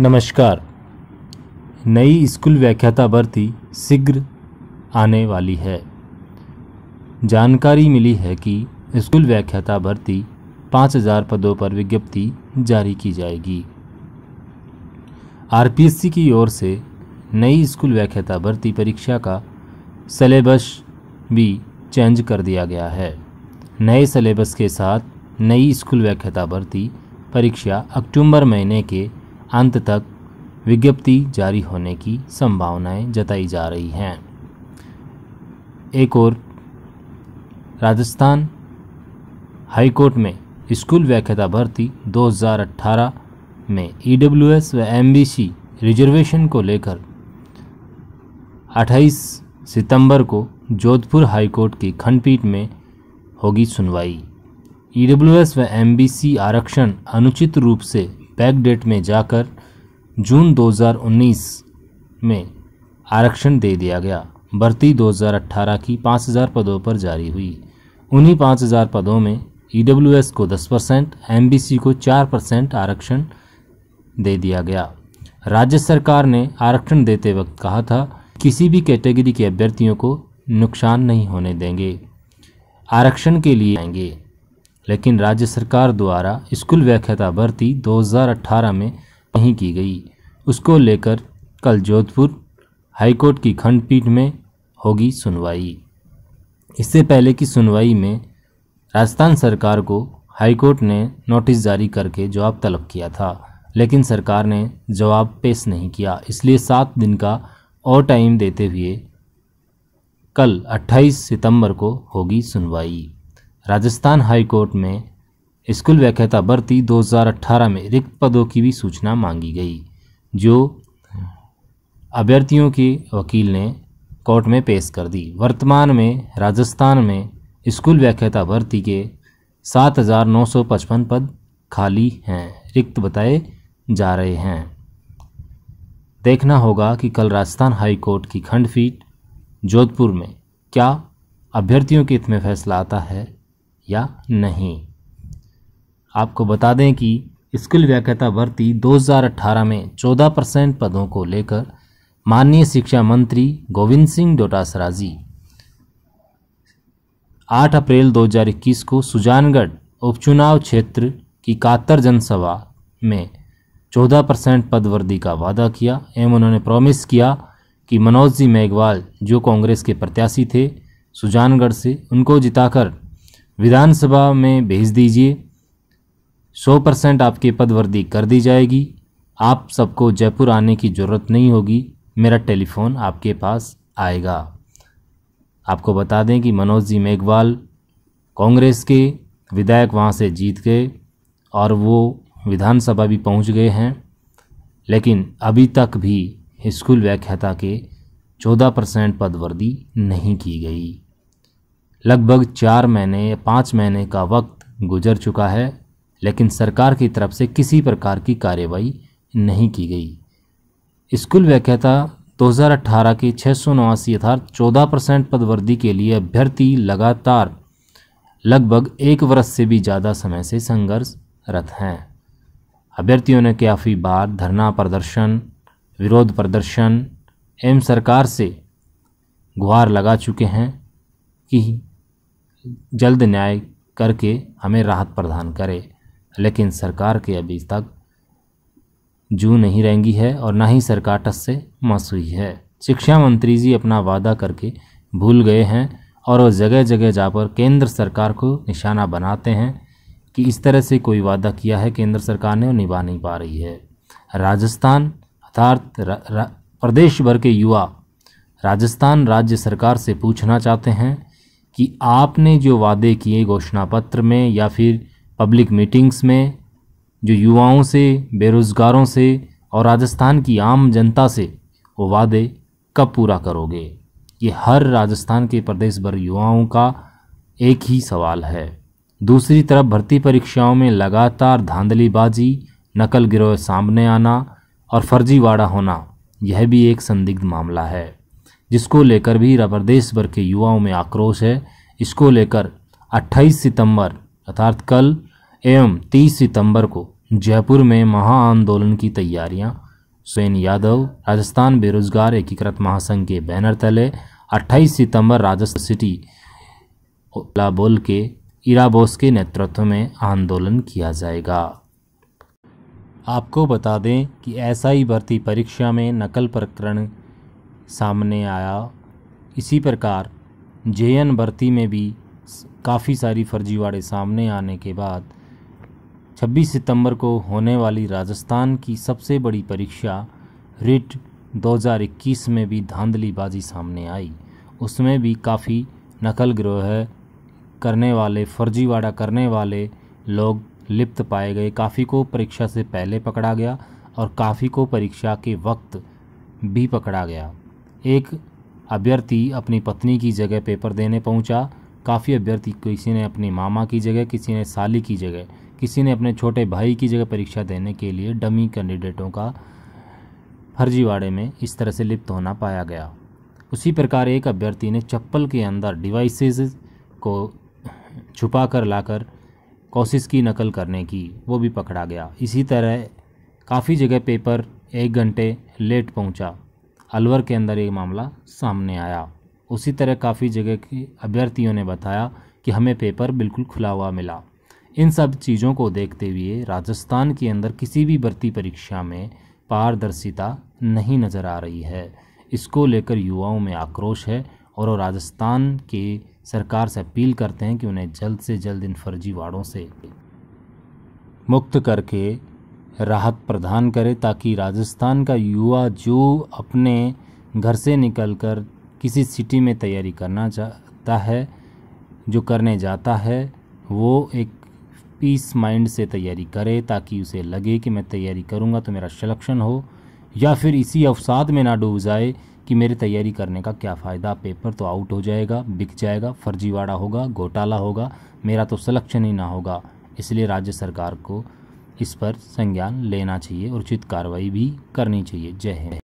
नमस्कार नई स्कूल व्याख्याता भर्ती शीघ्र आने वाली है जानकारी मिली है कि स्कूल व्याख्याता भर्ती 5000 पदों पर विज्ञप्ति जारी की जाएगी आरपीएससी की ओर से नई स्कूल व्याख्याता भर्ती परीक्षा का सलेबस भी चेंज कर दिया गया है नए सलेबस के साथ नई स्कूल व्याख्याता भर्ती परीक्षा अक्टूबर महीने के अंत तक विज्ञप्ति जारी होने की संभावनाएं जताई जा रही हैं एक और राजस्थान हाईकोर्ट में स्कूल व्याख्याता भर्ती 2018 में ईडब्ल्यूएस e व एमबीसी रिजर्वेशन को लेकर 28 सितंबर को जोधपुर हाईकोर्ट की खंडपीठ में होगी सुनवाई ईडब्ल्यूएस e व एमबीसी आरक्षण अनुचित रूप से बैकडेट में जाकर जून 2019 में आरक्षण दे दिया गया भर्ती 2018 की 5000 पदों पर जारी हुई उन्हीं 5000 पदों में ई e को 10 परसेंट एम को 4 परसेंट आरक्षण दे दिया गया राज्य सरकार ने आरक्षण देते वक्त कहा था किसी भी कैटेगरी के अभ्यर्थियों को नुकसान नहीं होने देंगे आरक्षण के लिए आएंगे लेकिन राज्य सरकार द्वारा स्कूल व्याख्याता भर्ती 2018 में नहीं की गई उसको लेकर कल जोधपुर हाईकोर्ट की खंडपीठ में होगी सुनवाई इससे पहले की सुनवाई में राजस्थान सरकार को हाईकोर्ट ने नोटिस जारी करके जवाब तलब किया था लेकिन सरकार ने जवाब पेश नहीं किया इसलिए सात दिन का और टाइम देते हुए कल 28 सितंबर को होगी सुनवाई राजस्थान हाईकोर्ट में स्कूल व्याख्याता भर्ती 2018 में रिक्त पदों की भी सूचना मांगी गई जो अभ्यर्थियों के वकील ने कोर्ट में पेश कर दी वर्तमान में राजस्थान में स्कूल व्याख्याता भर्ती के 7,955 पद खाली हैं रिक्त बताए जा रहे हैं देखना होगा कि कल राजस्थान हाई कोर्ट की खंडपीठ जोधपुर में क्या अभ्यर्थियों के हित में फैसला आता है या नहीं आपको बता दें कि स्किल व्याख्याता भर्ती 2018 में 14 परसेंट पदों को लेकर माननीय शिक्षा मंत्री गोविंद सिंह डोटासरा जी आठ अप्रैल 2021 को सुजानगढ़ उपचुनाव क्षेत्र की कातर जनसभा में 14 परसेंट पदवृद्धि का वादा किया एवं उन्होंने प्रॉमिस किया कि मनोज जी मेघवाल जो कांग्रेस के प्रत्याशी थे सुजानगढ़ से उनको जिताकर विधानसभा में भेज दीजिए सौ परसेंट आपकी पदवर्दी कर दी जाएगी आप सबको जयपुर आने की ज़रूरत नहीं होगी मेरा टेलीफोन आपके पास आएगा आपको बता दें कि मनोज जी मेघवाल कांग्रेस के विधायक वहाँ से जीत गए और वो विधानसभा भी पहुँच गए हैं लेकिन अभी तक भी स्कूल व्याख्याता के चौदह परसेंट पदवर्दी नहीं की गई लगभग चार महीने या पाँच महीने का वक्त गुजर चुका है लेकिन सरकार की तरफ से किसी प्रकार की कार्रवाई नहीं की गई स्कूल व्याख्याता 2018 के छः सौ नवासी यथार्थ चौदह परसेंट पदवर्दी के लिए अभ्यर्थी लगातार लगभग एक वर्ष से भी ज़्यादा समय से संघर्षरत हैं अभ्यर्थियों ने काफ़ी बार धरना प्रदर्शन विरोध प्रदर्शन एवं सरकार से गुहार लगा चुके हैं कि जल्द न्याय करके हमें राहत प्रदान करे लेकिन सरकार के अभी तक जू नहीं रहेंगी है और ना ही सरकार टस से मस हुई है शिक्षा मंत्री जी अपना वादा करके भूल गए हैं और वो जगह जगह जाकर केंद्र सरकार को निशाना बनाते हैं कि इस तरह से कोई वादा किया है केंद्र सरकार ने और निभा नहीं पा रही है राजस्थान अर्थात प्रदेश भर के युवा राजस्थान राज्य सरकार से पूछना चाहते हैं कि आपने जो वादे किए घोषणा पत्र में या फिर पब्लिक मीटिंग्स में जो युवाओं से बेरोज़गारों से और राजस्थान की आम जनता से वो वादे कब पूरा करोगे ये हर राजस्थान के प्रदेश भर युवाओं का एक ही सवाल है दूसरी तरफ भर्ती परीक्षाओं में लगातार धांधलीबाजी नकल गिरोह सामने आना और फर्जीवाड़ा होना यह भी एक संदिग्ध मामला है जिसको लेकर भी प्रदेश भर के युवाओं में आक्रोश है इसको लेकर 28 सितंबर अर्थात कल एवं 30 सितंबर को जयपुर में महा आंदोलन की तैयारियां सुन यादव राजस्थान बेरोजगार एकीकृत महासंघ के बैनर तले 28 सितंबर राजस्थान सिटी बोल के इराबोस के नेतृत्व में आंदोलन किया जाएगा आपको बता दें कि एसआई भर्ती परीक्षा में नकल प्रकरण सामने आया इसी प्रकार जे एन भर्ती में भी काफ़ी सारी फर्जीवाड़े सामने आने के बाद 26 सितंबर को होने वाली राजस्थान की सबसे बड़ी परीक्षा रिट 2021 में भी धांधलीबाजी सामने आई उसमें भी काफ़ी नकल ग्रोह करने वाले फर्जीवाड़ा करने वाले लोग लिप्त पाए गए काफ़ी को परीक्षा से पहले पकड़ा गया और काफ़ी को परीक्षा के वक्त भी पकड़ा गया एक अभ्यर्थी अपनी पत्नी की जगह पेपर देने पहुंचा काफ़ी अभ्यर्थी किसी ने अपनी मामा की जगह किसी ने साली की जगह किसी ने अपने छोटे भाई की जगह परीक्षा देने के लिए डमी कैंडिडेटों का फर्जीवाड़े में इस तरह से लिप्त होना पाया गया उसी प्रकार एक अभ्यर्थी ने चप्पल के अंदर डिवाइसेस को छुपा कर लाकर कोशिश की नकल करने की वो भी पकड़ा गया इसी तरह काफ़ी जगह पेपर एक घंटे लेट पहुंचा अलवर के अंदर ये मामला सामने आया उसी तरह काफ़ी जगह के अभ्यर्थियों ने बताया कि हमें पेपर बिल्कुल खुला हुआ मिला इन सब चीज़ों को देखते हुए राजस्थान के अंदर किसी भी भर्ती परीक्षा में पारदर्शिता नहीं नज़र आ रही है इसको लेकर युवाओं में आक्रोश है और राजस्थान के सरकार से अपील करते हैं कि उन्हें जल्द से जल्द इन फर्जीवाड़ों से मुक्त करके राहत प्रदान करे ताकि राजस्थान का युवा जो अपने घर से निकलकर किसी सिटी में तैयारी करना चाहता है जो करने जाता है वो एक पीस माइंड से तैयारी करे ताकि उसे लगे कि मैं तैयारी करूँगा तो मेरा सलेक्शन हो या फिर इसी अवसाद में ना डूब जाए कि मेरी तैयारी करने का क्या फ़ायदा पेपर तो आउट हो जाएगा बिक जाएगा फर्जीवाड़ा होगा घोटाला होगा मेरा तो सलेक्शन ही ना होगा इसलिए राज्य सरकार को इस पर संज्ञान लेना चाहिए और उचित कार्रवाई भी करनी चाहिए जय हिंद